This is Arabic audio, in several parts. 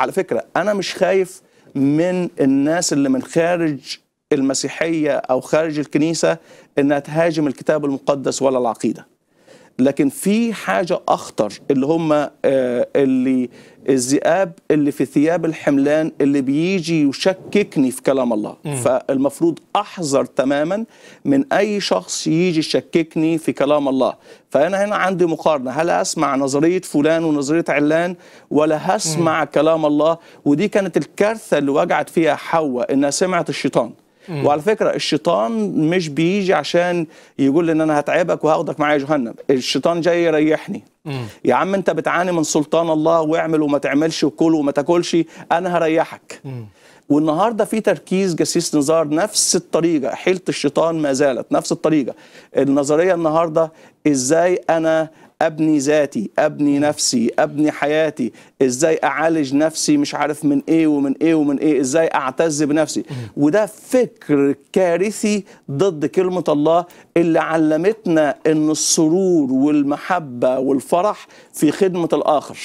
على فكره انا مش خايف من الناس اللي من خارج المسيحيه او خارج الكنيسه انها تهاجم الكتاب المقدس ولا العقيده لكن في حاجه اخطر اللي هم آه، اللي الذئاب اللي في ثياب الحملان اللي بيجي يشككني في كلام الله م. فالمفروض احذر تماما من اي شخص يجي يشككني في كلام الله فانا هنا عندي مقارنه هل اسمع نظريه فلان ونظريه علان ولا هسمع م. كلام الله ودي كانت الكارثه اللي وجعت فيها حواء انها سمعت الشيطان وعلى فكره الشيطان مش بيجي عشان يقول ان انا هتعبك وهاخدك معايا جهنم الشيطان جاي يريحني يا عم انت بتعاني من سلطان الله واعمل وما تعملش وكل وما تاكلش انا هريحك والنهارده في تركيز جسيس نزار نفس الطريقه حيله الشيطان ما زالت نفس الطريقه النظريه النهارده ازاي انا ابني ذاتي ابني نفسي ابني حياتي ازاي اعالج نفسي مش عارف من ايه ومن ايه ومن ايه ازاي اعتز بنفسي وده فكر كارثي ضد كلمه الله اللي علمتنا ان السرور والمحبه والفرح في خدمه الاخر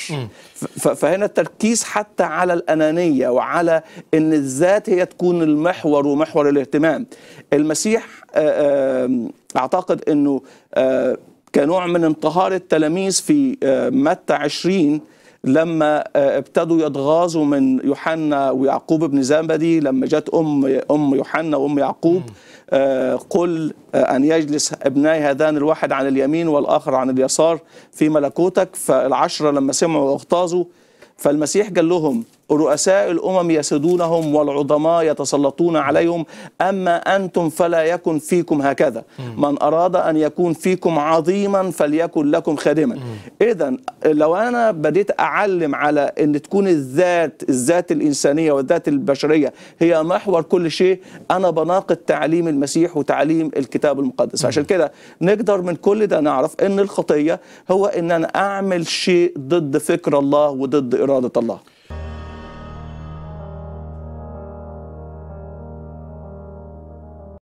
فهنا التركيز حتى على الانانيه وعلى ان الذات هي تكون المحور ومحور الاهتمام المسيح آه، آه، اعتقد انه آه، كنوع من انتهار التلاميذ في آه، متى 20 لما آه، ابتدوا يتغاظوا من يوحنا ويعقوب بن زبدي لما جت ام ام يوحنا وام يعقوب آه، قل ان يجلس ابناي هذان الواحد عن اليمين والاخر عن اليسار في ملكوتك فالعشره لما سمعوا اغتاظوا فالمسيح قال لهم رؤساء الأمم يسدونهم والعظماء يتسلطون عليهم أما أنتم فلا يكن فيكم هكذا من أراد أن يكون فيكم عظيما فليكن لكم خادما إذا لو أنا بديت أعلم على أن تكون الذات الذات الإنسانية والذات البشرية هي محور كل شيء أنا بناقض تعليم المسيح وتعليم الكتاب المقدس عشان كده نقدر من كل ده نعرف أن الخطية هو أن أنا أعمل شيء ضد فكر الله وضد إرادة الله